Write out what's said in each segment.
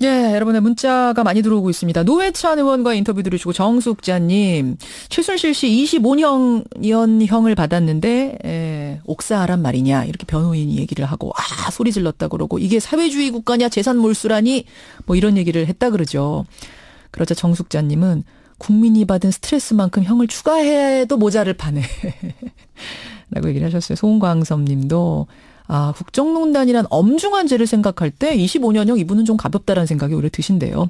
예, 여러분의 문자가 많이 들어오고 있습니다. 노회찬 의원과 인터뷰 들으시고 정숙 자님 최순실 씨 25년형을 받았는데 에, 예, 옥사하란 말이냐 이렇게 변호인이 얘기를 하고 아 소리 질렀다 그러고 이게 사회주의 국가냐 재산 몰수라니 뭐 이런 얘기를 했다 그러죠. 그러자 정숙 자님은 국민이 받은 스트레스만큼 형을 추가해도 모자를 파네. 라고 얘기를 하셨어요. 송광섭 님도 아, 국정농단이란 엄중한 죄를 생각할 때 25년형 이분은 좀 가볍다라는 생각이 오래드신데요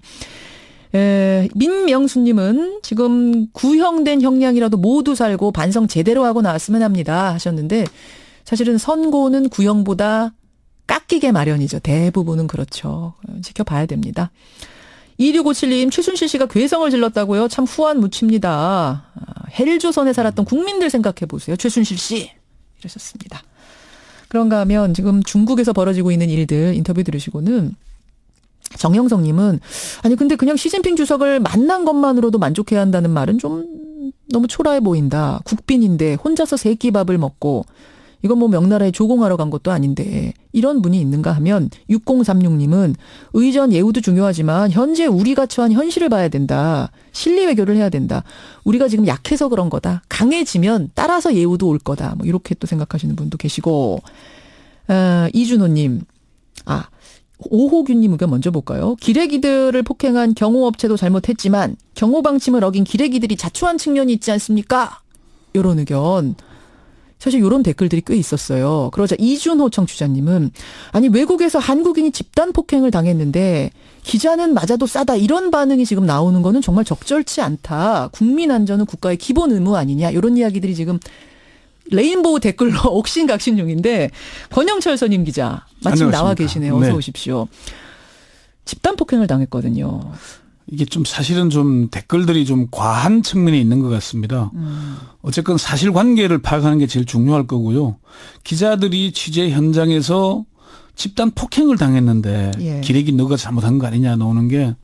에, 민명수님은 지금 구형된 형량이라도 모두 살고 반성 제대로 하고 나왔으면 합니다 하셨는데 사실은 선고는 구형보다 깎이게 마련이죠. 대부분은 그렇죠. 지켜봐야 됩니다. 2657님, 최순실 씨가 괴성을 질렀다고요? 참 후한 무칩니다. 헬조선에 아, 살았던 국민들 생각해보세요. 최순실 씨. 이러셨습니다. 그런가 하면 지금 중국에서 벌어지고 있는 일들 인터뷰 들으시고는 정영성님은 아니 근데 그냥 시진핑 주석을 만난 것만으로도 만족해야 한다는 말은 좀 너무 초라해 보인다. 국빈인데 혼자서 세끼 밥을 먹고 이건 뭐 명나라에 조공하러 간 것도 아닌데 이런 분이 있는가 하면 6036님은 의전 예우도 중요하지만 현재 우리가 처한 현실을 봐야 된다. 실리 외교를 해야 된다. 우리가 지금 약해서 그런 거다. 강해지면 따라서 예우도 올 거다. 뭐 이렇게 또 생각하시는 분도 계시고 아, 이준호님 아 오호균님 의견 먼저 볼까요? 기레기들을 폭행한 경호업체도 잘못했지만 경호 방침을 어긴 기레기들이 자초한 측면이 있지 않습니까? 이런 의견 사실 이런 댓글들이 꽤 있었어요. 그러자 이준호 청취자님은 아니 외국에서 한국인이 집단 폭행을 당했는데 기자는 맞아도 싸다 이런 반응이 지금 나오는 거는 정말 적절치 않다. 국민 안전은 국가의 기본 의무 아니냐 이런 이야기들이 지금 레인보우 댓글로 옥신각신 중인데 권영철 선임 기자 마침 안녕하십니까. 나와 계시네요. 어서 네. 오십시오. 집단 폭행을 당했거든요. 이게 좀 사실은 좀 댓글들이 좀 과한 측면이 있는 것 같습니다. 음. 어쨌건 사실관계를 파악하는 게 제일 중요할 거고요. 기자들이 취재 현장에서 집단 폭행을 당했는데 예. 기레기 너가 잘못한 거 아니냐 나오는 게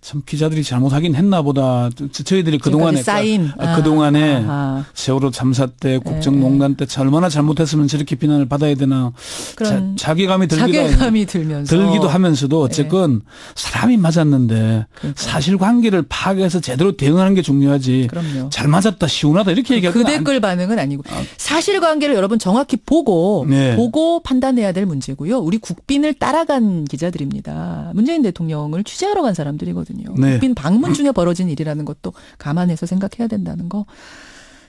참 기자들이 잘못하긴 했나 보다. 저희들이 그동안에 쌓인. 그, 그 아, 그동안에 아하. 세월호 참사 때 네. 국정농단 때 얼마나 잘못했으면 저렇게 비난을 받아야 되나. 그런 자, 자괴감이 들기도 자괴감이 들면서 들기도 하면서도 네. 어쨌건 에. 사람이 맞았는데 그러니까. 사실관계를 파악해서 제대로 대응하는 게 중요하지. 그럼요. 잘 맞았다 시원하다 이렇게 얘기하는 그 댓글 안... 반응은 아니고 아. 사실관계를 여러분 정확히 보고 네. 보고 판단해야 될 문제고요. 우리 국빈을 따라간 기자들입니다. 문재인 대통령을 취재하러 간 사람. 사람들이거든요. 네. 국빈 방문 중에 벌어진 일이라는 것도 감안해서 생각해야 된다는 거.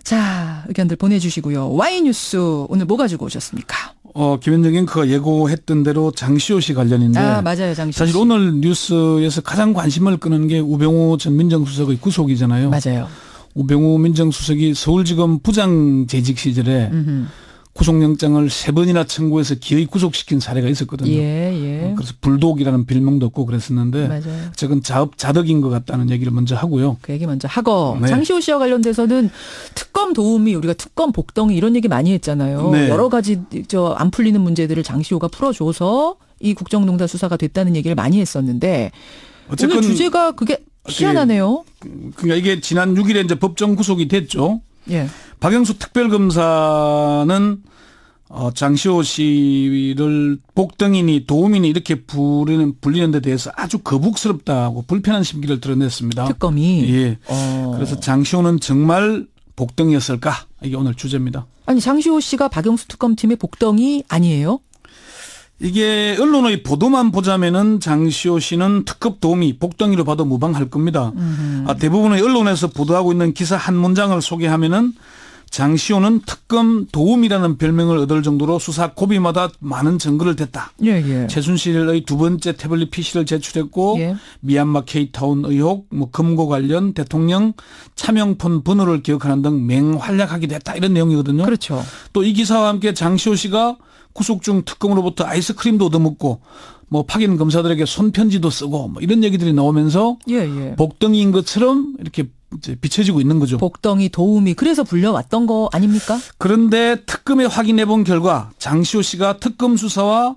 자, 의견들 보내주시고요. 와이뉴스 오늘 뭐 가지고 오셨습니까? 어, 김현정님 그가 예고했던 대로 장시호 씨 관련인데. 아, 맞아요. 장시호 사실 오늘 뉴스에서 가장 관심을 끄는 게 우병우 전 민정수석의 구속이잖아요. 맞아요. 우병우 민정수석이 서울지검 부장 재직 시절에 음흠. 구속영장을 세 번이나 청구해서 기의 구속시킨 사례가 있었거든요. 예, 예. 어, 그래서 불독이라는 빌명도 없고 그랬었는데 맞아요. 저건 자업 자덕인 것 같다는 얘기를 먼저 하고요. 그 얘기 먼저 하고 네. 장시호 씨와 관련돼서는 특검 도우미 우리가 특검 복덩이 이런 얘기 많이 했잖아요. 네. 여러 가지 저 안 풀리는 문제들을 장시호가 풀어줘서 이 국정농단 수사가 됐다는 얘기를 많이 했었는데 오늘 주제가 그게 아, 희한하네요. 그, 그러니까 이게 지난 6일에 이제 법정 구속이 됐죠. 예. 박영수 특별검사는 어, 장시호 씨를 복덩이니 도우미니 이렇게 부르는 불리는 데 대해서 아주 거북스럽다고 불편한 심기를 드러냈습니다. 특검이. 예. 어. 그래서 장시호는 정말 복덩이였을까? 이게 오늘 주제입니다. 아니 장시호 씨가 박영수 특검팀의 복덩이 아니에요? 이게 언론의 보도만 보자면은 장시호 씨는 특급 도우미 복덩이로 봐도 무방할 겁니다. 아, 대부분의 언론에서 보도하고 있는 기사 한 문장을 소개하면은 장시호는 특검 도움이라는 별명을 얻을 정도로 수사 고비마다 많은 증거를 댔다. 예, 예. 최순실의 두 번째 태블릿 PC를 제출했고 예. 미얀마 케이타운 의혹, 뭐 금고 관련 대통령 차명폰 번호를 기억하는 등 맹활약하기도 했다 이런 내용이거든요. 그렇죠. 또 이 기사와 함께 장시호 씨가 구속 중 특검으로부터 아이스크림도 얻어먹고 뭐 파견 검사들에게 손편지도 쓰고 뭐 이런 얘기들이 나오면서 예, 예. 복덩이인 것처럼 이렇게 이제 비춰지고 있는 거죠. 복덩이 도움이 그래서 불려왔던 거 아닙니까? 그런데 특검에 확인해 본 결과 장시호 씨가 특검 수사와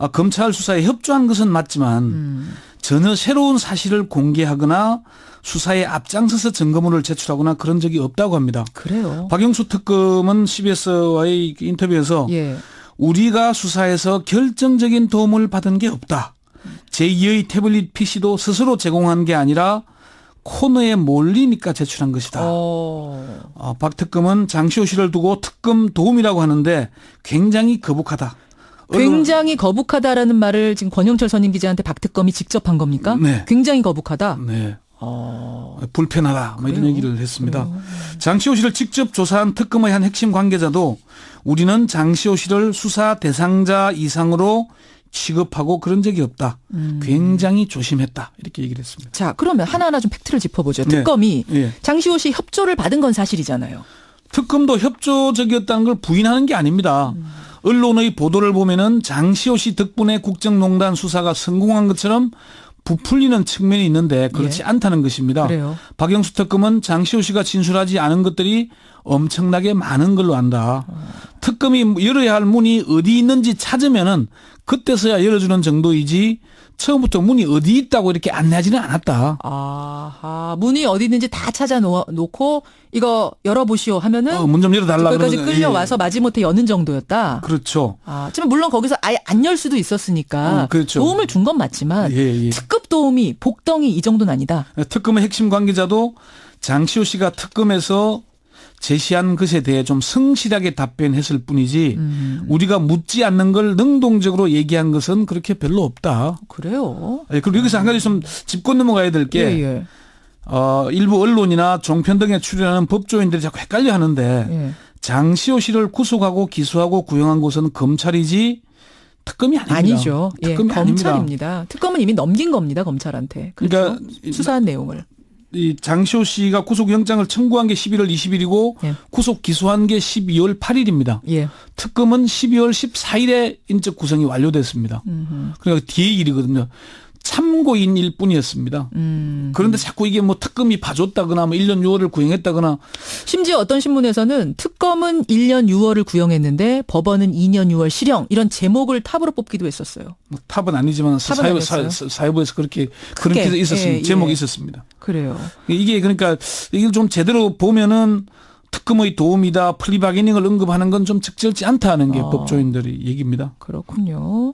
아, 검찰 수사에 협조한 것은 맞지만 음. 전혀 새로운 사실을 공개하거나 수사에 앞장서서 점검문을 제출하거나 그런 적이 없다고 합니다. 그래요. 박영수 특검은 CBS와의 인터뷰에서 예. 우리가 수사에서 결정적인 도움을 받은 게 없다. 제2의 태블릿 PC도 스스로 제공한 게 아니라 코너에 몰리니까 제출한 것이다. 오. 어. 어, 박 특검은 장시호 씨를 두고 특검 도움이라고 하는데 굉장히 거북하다. 굉장히 거북하다라는 말을 지금 권영철 선임 기자한테 박 특검이 직접 한 겁니까? 네. 굉장히 거북하다. 네. 어... 불편하다. 뭐 이런 얘기를 했습니다. 그래요? 장시호 씨를 직접 조사한 특검의 한 핵심 관계자도 우리는 장시호 씨를 수사 대상자 이상으로 취급하고 그런 적이 없다. 음. 굉장히 조심했다. 이렇게 얘기를 했습니다. 자, 그러면 하나하나 좀 팩트를 짚어보죠. 네. 특검이 네. 네. 장시호 씨 협조를 받은 건 사실이잖아요. 특검도 협조적이었다는 걸 부인하는 게 아닙니다. 음. 언론의 보도를 보면은 장시호 씨 덕분에 국정농단 수사가 성공한 것처럼 부풀리는 측면이 있는데 그렇지 예. 않다는 것입니다. 그래요. 박영수 특검은 장시호 씨가 진술하지 않은 것들이 엄청나게 많은 걸로 안다. 특검이 열어야 할 문이 어디 있는지 찾으면은 그때서야 열어주는 정도이지 처음부터 문이 어디 있다고 이렇게 안내하지는 않았다. 아하, 문이 어디 있는지 다 찾아 놓고 이거 열어보시오 하면은 어, 문 좀 열어달라 거기까지 끌려와서 예. 마지못해 여는 정도였다. 그렇죠. 아, 지금 물론 거기서 아예 안 열 수도 있었으니까 어, 그렇죠. 도움을 준 건 맞지만 예, 예. 특급 도움이 복덩이 이 정도는 아니다. 특검의 핵심 관계자도 장시호 씨가 특검에서 제시한 것에 대해 좀 성실하게 답변했을 뿐이지 음. 우리가 묻지 않는 걸 능동적으로 얘기한 것은 그렇게 별로 없다. 그래요. 예, 그리고 여기서 한 가지 좀 짚고 넘어가야 될게 예, 예. 어, 일부 언론이나 종편 등에 출연하는 법조인들이 자꾸 헷갈려 하는데 예. 장시호 씨를 구속하고 기소하고 구형한 곳은 검찰이지 특검이 아닙니다. 아니죠. 예, 특검이 예, 검찰입니다. 아닙니다. 특검은 이미 넘긴 겁니다. 검찰한테. 그렇죠? 그러니까 수사한 내용을. 이 장시호 씨가 구속영장을 청구한 게 11월 20일이고 예. 구속 기소한 게 12월 8일입니다. 예. 특검은 12월 14일에 인적 구성이 완료됐습니다. 음흠. 그러니까 뒤에 일이거든요. 참고인일 뿐이었습니다. 음. 그런데 자꾸 이게 뭐 특검이 봐줬다거나 뭐 1년 6월을 구형했다거나 심지어 어떤 신문에서는 특검은 1년 6월을 구형했는데 법원은 2년 6월 실형 이런 제목을 탑으로 뽑기도 했었어요. 뭐 탑은 아니지만 사회, 사회, 부에서 그렇게 그런 게사 있었습니다. 예, 제목이 예. 있었습니다. 그래요. 이게 그러니까 이걸 좀 제대로 보면은 특검의 도움이다 플리바게닝을 언급하는 건 좀 적절치 않다는 게 아. 법조인들의 얘기입니다. 그렇군요.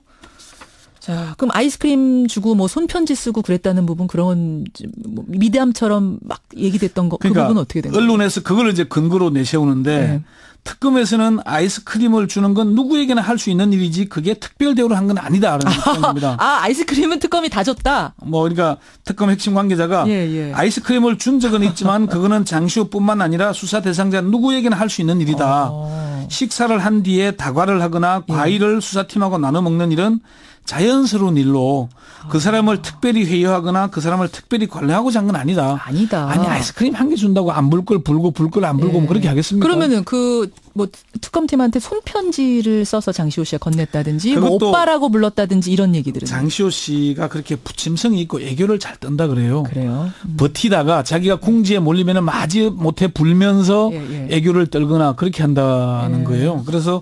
자, 그럼 아이스크림 주고 뭐 손편지 쓰고 그랬다는 부분 그런 뭐 미담처럼 막 얘기됐던 거, 그 그러니까 부분 어떻게 된 거예요? 언론에서 그걸 이제 근거로 내세우는데 네. 특검에서는 아이스크림을 주는 건 누구에게나 할 수 있는 일이지 그게 특별 대우를 한 건 아니다라는 입장입니다. 아, 아이스크림은 특검이 다 줬다. 뭐 그러니까 특검 핵심 관계자가 예, 예. 아이스크림을 준 적은 있지만 그거는 장시호뿐만 아니라 수사 대상자 누구에게나 할 수 있는 일이다. 어. 식사를 한 뒤에 다과를 하거나 예. 과일을 예. 수사팀하고 나눠 먹는 일은 자연스러운 일로 그 아. 사람을 특별히 회유하거나 그 사람을 특별히 관리하고자 한 건 아니다. 아니다. 아니 아이스크림 한 개 준다고 안 불 걸 불고 불 걸 안 불고 뭐 네. 뭐 그렇게 하겠습니까? 그러면은 그 뭐 특검팀한테 손편지를 써서 장시호 씨가 건넸다든지 뭐 오빠라고 불렀다든지 이런 얘기들은 장시호 씨가 그렇게 부침성이 있고 애교를 잘 떤다 그래요. 그래요. 음. 버티다가 자기가 궁지에 몰리면은 마지 못해 불면서 예, 예. 애교를 떨거나 그렇게 한다는 예. 거예요. 그래서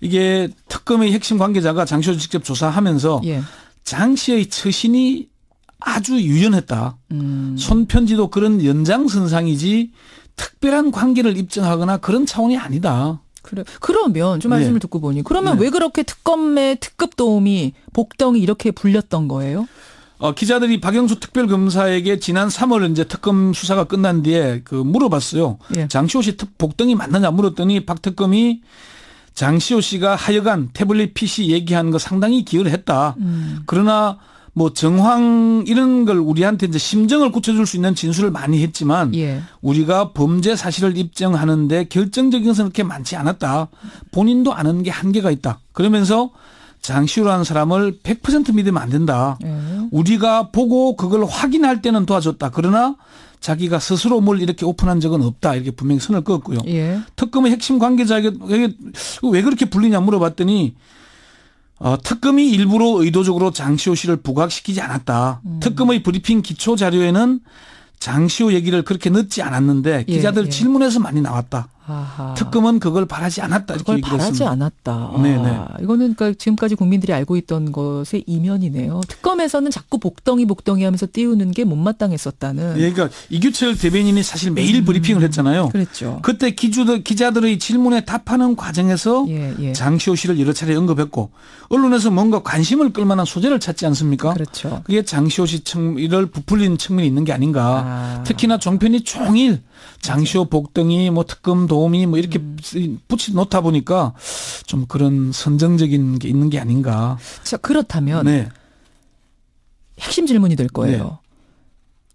이게 특검의 핵심 관계자가 장 씨를 직접 조사하면서 예. 장 씨의 처신이 아주 유연했다. 음. 손편지도 그런 연장선상이지 특별한 관계를 입증하거나 그런 차원이 아니다. 그래. 그러면 좀 네. 말씀을 네. 듣고 보니 그러면 네. 왜 그렇게 특검의 특급 도움이 복덩이 이렇게 불렸던 거예요? 어, 기자들이 박영수 특별검사에게 지난 3월 이제 특검 수사가 끝난 뒤에 그 물어봤어요. 예. 장시호 씨 특, 복덩이 맞느냐 물었더니 박 특검이 장시호 씨가 하여간 태블릿 PC 얘기하는 거 상당히 기여했다. 를 음. 그러나 뭐 정황 이런 걸 우리한테 이제 심정을 굳혀줄 수 있는 진술을 많이 했지만 예. 우리가 범죄 사실을 입증하는데 결정적인 것은 그렇게 많지 않았다. 본인도 아는 게 한계가 있다. 그러면서 장시호라는 사람을 100% 믿으면 안 된다. 예. 우리가 보고 그걸 확인할 때는 도와줬다. 그러나 자기가 스스로 뭘 이렇게 오픈한 적은 없다 이렇게 분명히 선을 그었고요 예. 특검의 핵심 관계자에게 왜 그렇게 불리냐 물어봤더니 어, 특검이 일부러 의도적으로 장시호 씨를 부각시키지 않았다. 음. 특검의 브리핑 기초 자료에는 장시호 얘기를 그렇게 넣지 않았는데 예, 기자들 예, 예. 질문에서 많이 나왔다. 아하. 특검은 그걸 바라지 않았다. 그걸 바라지 했습니다. 않았다. 아, 이거는 그러니까 지금까지 국민들이 알고 있던 것의 이면이네요. 특검에서는 자꾸 복덩이 복덩이 하면서 띄우는 게 못마땅했었다는. 예, 그러니까 이규철 대변인이 사실 매일 음, 브리핑을 했잖아요. 그랬죠. 그때 기주들, 기자들의 질문에 답하는 과정에서 예, 예. 장시호 씨를 여러 차례 언급했고 언론에서 뭔가 관심을 끌만한 소재를 찾지 않습니까? 그렇죠. 그게 장시호 씨 측면을 부풀린 측면이 있는 게 아닌가. 아. 특히나 종편이 종일 장시호 복덩이 뭐 특검도 도우미뭐 이렇게 음. 붙이 놓다 보니까 좀 그런 선정적인 게 있는 게 아닌가. 자, 그렇다면 네. 핵심 질문이 될 거예요.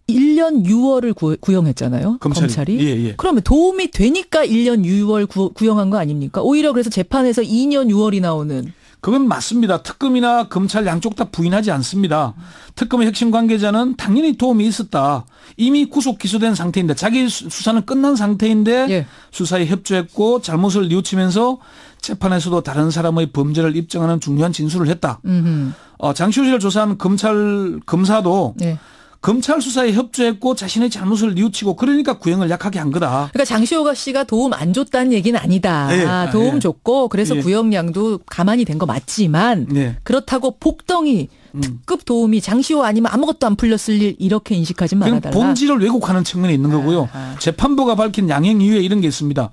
네. 1년 6월을 구, 형했잖아요 검찰이. 검찰이. 예, 예. 그러면 도움이 되니까 1년 6월 구, 구형한 거 아닙니까? 오히려 그래서 재판에서 2년 6월이 나오는. 그건 맞습니다. 특검이나 검찰 양쪽 다 부인하지 않습니다. 특검의 핵심 관계자는 당연히 도움이 있었다. 이미 구속 기소된 상태인데 자기 수사는 끝난 상태인데 예. 수사에 협조했고 잘못을 뉘우치면서 재판에서도 다른 사람의 범죄를 입증하는 중요한 진술을 했다. 어, 장시호 씨를 조사한 검찰 검사도 예. 검찰 수사에 협조했고 자신의 잘못을 뉘우치고 그러니까 구형을 약하게 한 거다. 그러니까 장시호가 씨가 도움 안 줬다는 얘기는 아니다. 예. 아, 아 도움 예. 줬고 그래서 예. 구형량도 가만히 된 거 맞지만 예. 그렇다고 복덩이 음. 특급 도움이 장시호 아니면 아무것도 안 풀렸을 일 이렇게 인식하지 말아달라. 본질을 왜곡하는 측면이 있는 아, 거고요. 아, 아. 재판부가 밝힌 양형 이유에 이런 게 있습니다.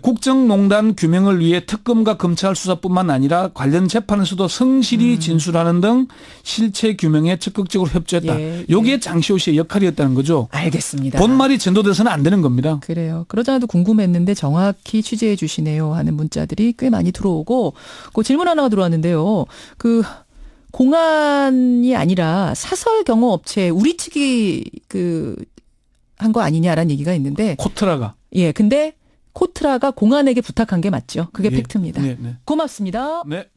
국정농단 규명을 위해 특검과 검찰 수사뿐만 아니라 관련 재판에서도 성실히 음. 진술하는 등 실체 규명에 적극적으로 협조했다. 여기에 예. 예. 장시호 씨의 역할이었다는 거죠. 알겠습니다. 본말이 전도돼서는 안 되는 겁니다. 그래요. 그러자도 궁금했는데 정확히 취재해 주시네요 하는 문자들이 꽤 많이 들어오고 그 질문 하나가 들어왔는데요. 그 공안이 아니라 사설 경호 업체 우리 측이 그 한 거 아니냐라는 얘기가 있는데 코트라가 예 근데 코트라가 공안에게 부탁한 게 맞죠. 그게 예. 팩트입니다. 네, 네. 고맙습니다. 네.